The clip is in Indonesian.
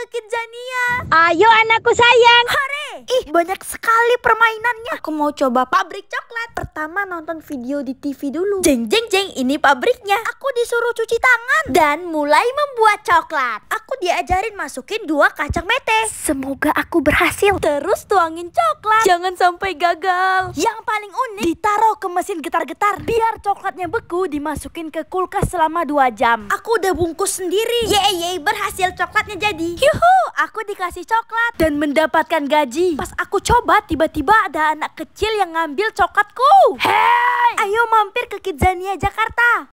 ke Kidzania. Ayo anakku sayang. Hore! Ih, banyak sekali permainannya. Aku mau coba pabrik coklat. Pertama nonton video di TV dulu. Jeng jeng jeng, ini pabriknya. Aku disuruh cuci tangan dan mulai membuat coklat. Aku diajarin masukin dua kacang mete. Semoga aku berhasil. Terus tuangin coklat. Jangan sampai gagal. Yang paling mesin getar-getar. Biar coklatnya beku dimasukin ke kulkas selama 2 jam. Aku udah bungkus sendiri. Yeay, yeay, berhasil coklatnya jadi. Yuhu, aku dikasih coklat dan mendapatkan gaji. Pas aku coba, tiba-tiba ada anak kecil yang ngambil coklatku. Hei, ayo mampir ke Kidzania Jakarta.